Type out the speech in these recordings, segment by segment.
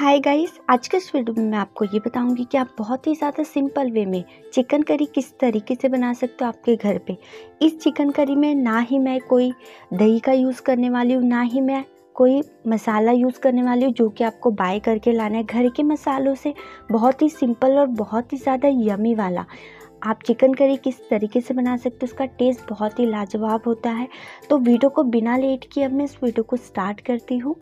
hi guys आज के इस वीडियो में मैं आपको ये बताऊंगी कि आप बहुत ही ज़्यादा सिंपल वे में चिकन करी किस तरीके से बना सकते हो आपके घर पे इस चिकन करी में ना ही मैं कोई दही का यूज़ करने वाली हूँ ना ही मैं कोई मसाला यूज़ करने वाली हूँ जो कि आपको बाय करके लाना है घर के मसालों से बहुत ही सिंपल और बहुत ही ज़्यादा यमी वाला आप चिकन करी किस तरीके से बना सकते हो उसका टेस्ट बहुत ही लाजवाब होता है तो वीडियो को बिना लेट किए अब मैं इस वीडियो को स्टार्ट करती हूँ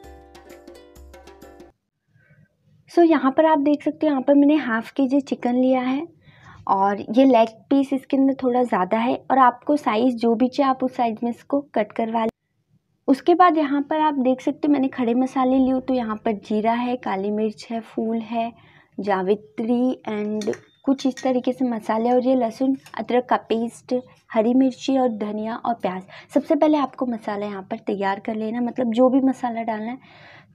सो so, यहाँ पर आप देख सकते हो यहाँ पर मैंने हाफ़ के जी चिकन लिया है और ये लेग पीस इसके अंदर थोड़ा ज़्यादा है और आपको साइज़ जो भी चाहिए आप उस साइज़ में इसको कट करवा लें उसके बाद यहाँ पर आप देख सकते हो मैंने खड़े मसाले लिए तो यहाँ पर जीरा है काली मिर्च है फूल है जावित्री एंड कुछ इस तरीके से मसाले और ये लहसुन अदरक का पेस्ट हरी मिर्ची और धनिया और प्याज सबसे पहले आपको मसाला यहाँ पर तैयार कर लेना मतलब जो भी मसाला डालना है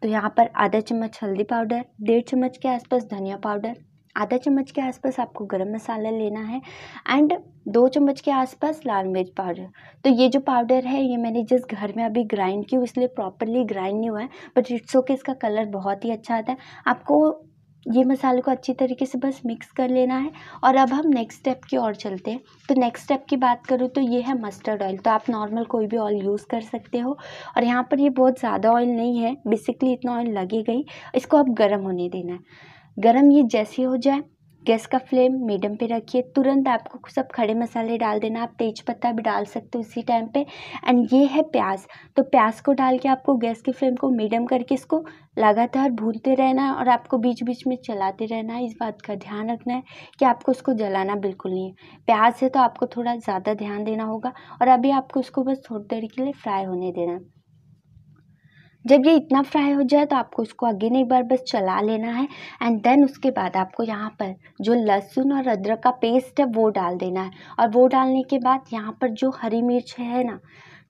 तो यहाँ पर आधा चम्मच हल्दी पाउडर डेढ़ चम्मच के आसपास धनिया पाउडर आधा चम्मच के आसपास आपको गरम मसाला लेना है एंड दो चम्मच के आसपास लाल मिर्च पाउडर तो ये जो पाउडर है ये मैंने जिस घर में अभी ग्राइंड की इसलिए प्रॉपरली ग्राइंड नहीं हुआ है बट इट्स ओके इसका कलर बहुत ही अच्छा आता है आपको ये मसाले को अच्छी तरीके से बस मिक्स कर लेना है और अब हम नेक्स्ट स्टेप की ओर चलते हैं तो नेक्स्ट स्टेप की बात करूँ तो ये है मस्टर्ड ऑयल तो आप नॉर्मल कोई भी ऑयल यूज़ कर सकते हो और यहाँ पर ये बहुत ज़्यादा ऑयल नहीं है बेसिकली इतना ऑयल लगेगा ही इसको आप गर्म होने देना है गर्म ये जैसे हो जाए गैस का फ्लेम मीडियम पे रखिए तुरंत आपको सब खड़े मसाले डाल देना आप तेज पत्ता भी डाल सकते हो उसी टाइम पे एंड ये है प्याज तो प्याज को डाल के आपको गैस की फ्लेम को मीडियम करके इसको लगातार भूनते रहना है और आपको बीच बीच में चलाते रहना है इस बात का ध्यान रखना है कि आपको उसको जलाना बिल्कुल नहीं है प्याज है तो आपको थोड़ा ज़्यादा ध्यान देना होगा और अभी आपको उसको बस थोड़ी देर के लिए फ्राई होने देना है जब ये इतना फ्राई हो जाए तो आपको उसको अगेन एक बार बस चला लेना है एंड देन उसके बाद आपको यहाँ पर जो लहसुन और अदरक का पेस्ट है वो डाल देना है और वो डालने के बाद यहाँ पर जो हरी मिर्च है ना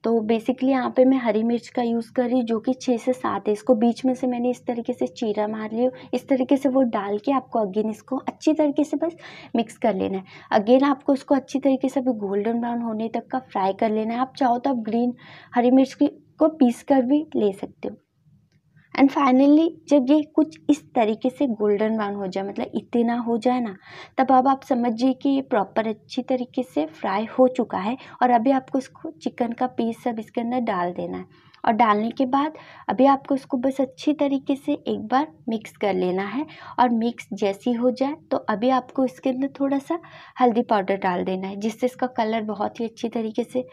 तो बेसिकली यहाँ पे मैं हरी मिर्च का यूज़ कर रही हूँ जो कि छः से सात है इसको बीच में से मैंने इस तरीके से चीरा मार लिया इस तरीके से वो डाल के आपको अगेन इसको अच्छी तरीके से बस मिक्स कर लेना है अगेन आपको इसको अच्छी तरीके से अभी गोल्डन ब्राउन होने तक का फ्राई कर लेना है आप चाहो तो आप ग्रीन हरी मिर्च की इसको पीस कर भी ले सकते हो एंड फाइनली जब ये कुछ इस तरीके से गोल्डन ब्राउन हो जाए मतलब इतना हो जाए ना तब अब आप समझिए कि ये प्रॉपर अच्छी तरीके से फ्राई हो चुका है और अभी आपको इसको चिकन का पीस सब इसके अंदर डाल देना है और डालने के बाद अभी आपको उसको बस अच्छी तरीके से एक बार मिक्स कर लेना है और मिक्स जैसी हो जाए तो अभी आपको इसके अंदर थोड़ा सा हल्दी पाउडर डाल देना है जिससे इसका कलर बहुत ही अच्छी तरीके से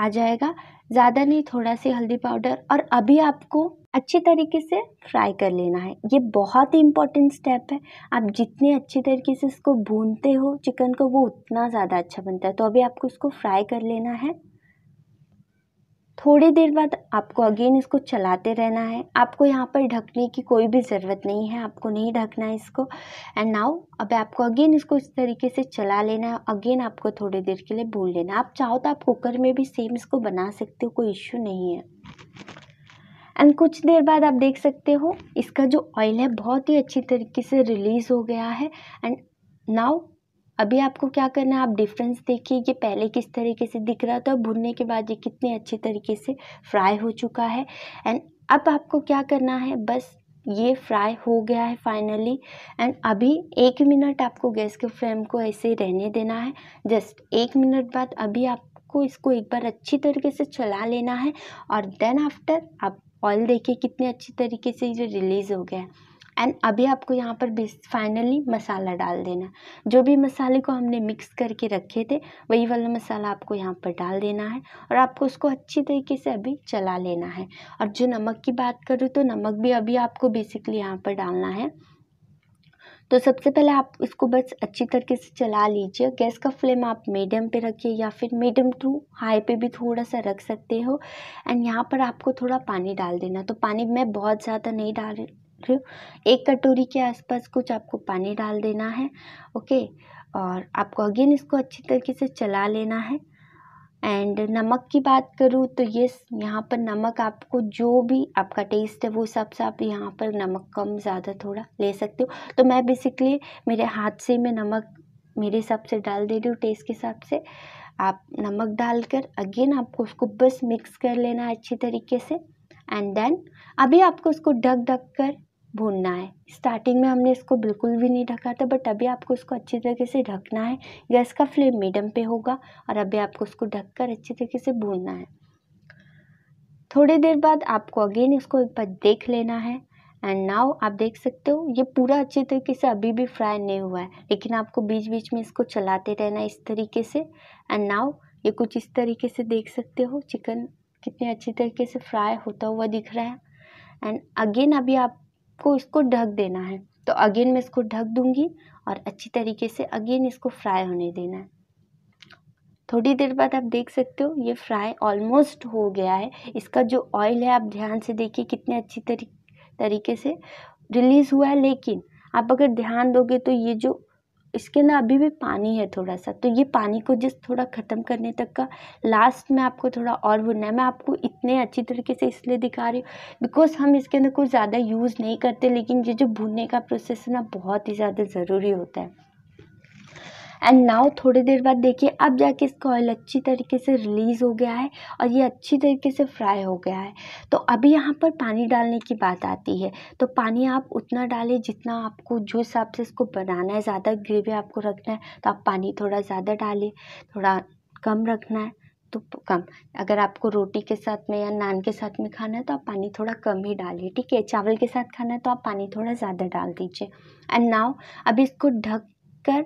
आ जाएगा ज़्यादा नहीं थोड़ा सा हल्दी पाउडर और अभी आपको अच्छी तरीके से फ्राई कर लेना है ये बहुत ही इम्पॉर्टेंट स्टेप है आप जितने अच्छी तरीके से इसको भूनते हो चिकन को वो उतना ज़्यादा अच्छा बनता है तो अभी आपको इसको फ्राई कर लेना है थोड़ी देर बाद आपको अगेन इसको चलाते रहना है आपको यहाँ पर ढकने की कोई भी ज़रूरत नहीं है आपको नहीं ढकना है इसको एंड नाउ अब आपको अगेन इसको इस तरीके से चला लेना है अगेन आपको थोड़ी देर के लिए भून लेना आप चाहो तो आप कुकर में भी सेम इसको बना सकते हो कोई इश्यू नहीं है एंड कुछ देर बाद आप देख सकते हो इसका जो ऑयल है बहुत ही अच्छी तरीके से रिलीज़ हो गया है एंड नाउ अभी आपको क्या करना है आप डिफ़्रेंस देखिए ये पहले किस तरीके से दिख रहा था भुनने के बाद ये कितने अच्छे तरीके से फ्राई हो चुका है एंड अब आपको क्या करना है बस ये फ्राई हो गया है फाइनली एंड अभी एक मिनट आपको गैस के फ्लेम को ऐसे रहने देना है जस्ट एक मिनट बाद अभी आपको इसको एक बार अच्छी तरीके से चला लेना है और देन आफ्टर आप ऑयल देखिए कितने अच्छी तरीके से ये रिलीज़ हो गया है एंड अभी आपको यहाँ पर बेस फाइनली मसाला डाल देना जो भी मसाले को हमने मिक्स करके रखे थे वही वाला मसाला आपको यहाँ पर डाल देना है और आपको उसको अच्छी तरीके से अभी चला लेना है और जो नमक की बात करूँ तो नमक भी अभी आपको बेसिकली यहाँ पर डालना है तो सबसे पहले आप इसको बस अच्छी तरीके से चला लीजिए गैस का फ्लेम आप मीडियम पे रखिए या फिर मीडियम टू हाई पे भी थोड़ा सा रख सकते हो एंड यहाँ पर आपको थोड़ा पानी डाल देना तो पानी मैं बहुत ज़्यादा नहीं डाल रही हूँ एक कटोरी के आसपास कुछ आपको पानी डाल देना है ओके और आपको अगेन इसको अच्छी तरीके से चला लेना है एंड नमक की बात करूँ तो ये यहाँ पर नमक आपको जो भी आपका टेस्ट है वो हिसाब से आप यहाँ पर नमक कम ज़्यादा थोड़ा ले सकते हो तो मैं बेसिकली मेरे हाथ से मैं नमक मेरे हिसाब से डाल दे रही हूँ टेस्ट के हिसाब से आप नमक डालकर अगेन आपको उसको बस मिक्स कर लेना है अच्छी तरीके से एंड देन अभी आपको उसको ढक ढक कर भूनना है स्टार्टिंग में हमने इसको बिल्कुल भी नहीं ढका था बट अभी आपको इसको अच्छी तरीके से ढकना है गैस का फ्लेम मीडियम पे होगा और अभी आपको इसको कर अच्छी तरीके से भूनना है थोड़ी देर बाद आपको अगेन इसको एक बार देख लेना है एंड नाउ आप देख सकते हो ये पूरा अच्छी तरीके से अभी भी फ्राई नहीं हुआ है लेकिन आपको बीच बीच में इसको चलाते रहना इस तरीके से एंड नाव ये कुछ इस तरीके से देख सकते हो चिकन कितने अच्छी तरीके से फ्राई होता हुआ दिख रहा है एंड अगेन अभी आप आपको इसको ढक देना है तो अगेन मैं इसको ढक दूंगी और अच्छी तरीके से अगेन इसको फ्राई होने देना है थोड़ी देर बाद आप देख सकते हो ये फ्राई ऑलमोस्ट हो गया है इसका जो ऑयल है आप ध्यान से देखिए कितने अच्छी तरी तरीके से रिलीज़ हुआ है लेकिन आप अगर ध्यान दोगे तो ये जो इसके अंदर अभी भी पानी है थोड़ा सा तो ये पानी को जस्ट थोड़ा ख़त्म करने तक का लास्ट में आपको थोड़ा और भुनना है मैं आपको इतने अच्छी तरीके से इसलिए दिखा रही हूँ बिकॉज़ हम इसके अंदर कुछ ज़्यादा यूज़ नहीं करते लेकिन ये जो भुनने का प्रोसेस है ना बहुत ही ज़्यादा ज़रूरी होता है एंड नाउ थोड़ी देर बाद देखिए अब जाके इसका ऑयल अच्छी तरीके से रिलीज़ हो गया है और ये अच्छी तरीके से फ्राई हो गया है तो अभी यहाँ पर पानी डालने की बात आती है तो पानी आप उतना डालें जितना आपको जो हिसाब से इसको बनाना है ज़्यादा ग्रेवी आपको रखना है तो आप पानी थोड़ा ज़्यादा डालें थोड़ा कम रखना है तो कम अगर आपको रोटी के साथ में या नान के साथ में खाना है तो आप पानी थोड़ा कम ही डालिए ठीक है चावल के साथ खाना है तो आप पानी थोड़ा ज़्यादा डाल दीजिए एंड नाव अब इसको ढक कर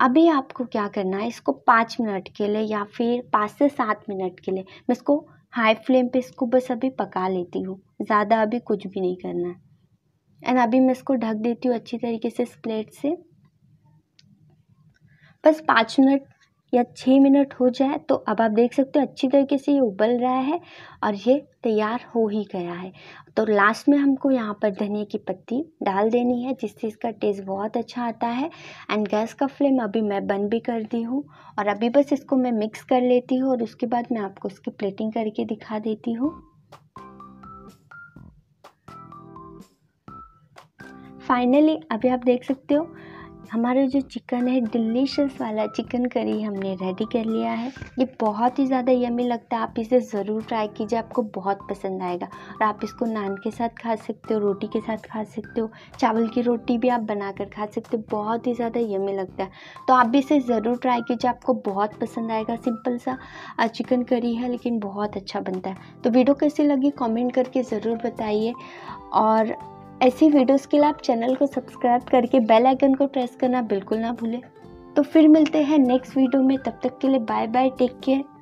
अभी आपको क्या करना है इसको पाँच मिनट के लिए या फिर पाँच से सात मिनट के लिए मैं इसको हाई फ्लेम पे इसको बस अभी पका लेती हूँ ज़्यादा अभी कुछ भी नहीं करना है एंड अभी मैं इसको ढक देती हूँ अच्छी तरीके से इस प्लेट से बस पाँच मिनट या छः मिनट हो जाए तो अब आप देख सकते हो अच्छी तरीके से ये उबल रहा है और ये तैयार हो ही गया है तो लास्ट में हमको यहाँ पर धनिया की पत्ती डाल देनी है जिससे इसका टेस्ट बहुत अच्छा आता है एंड गैस का फ्लेम अभी मैं बंद भी कर दी हूँ और अभी बस इसको मैं मिक्स कर लेती हूँ और उसके बाद मैं आपको इसकी प्लेटिंग करके दिखा देती हूँ फाइनली अभी आप देख सकते हो हमारा जो चिकन है डिलीशियस वाला चिकन करी हमने रेडी कर लिया है ये बहुत ही ज़्यादा यमी लगता है आप इसे ज़रूर ट्राई कीजिए आपको बहुत पसंद आएगा और आप इसको नान के साथ खा सकते हो रोटी के साथ खा सकते हो चावल की रोटी भी आप बनाकर खा सकते हो बहुत ही ज़्यादा यमी लगता है तो आप भी इसे ज़रूर ट्राई कीजिए आपको बहुत पसंद आएगा सिंपल सा चिकन करी है लेकिन बहुत अच्छा बनता है तो वीडियो कैसी लगी कॉमेंट करके ज़रूर बताइए और ऐसी वीडियोस के लिए आप चैनल को सब्सक्राइब करके बेल आइकन को प्रेस करना बिल्कुल ना भूलें तो फिर मिलते हैं नेक्स्ट वीडियो में तब तक के लिए बाय बाय टेक केयर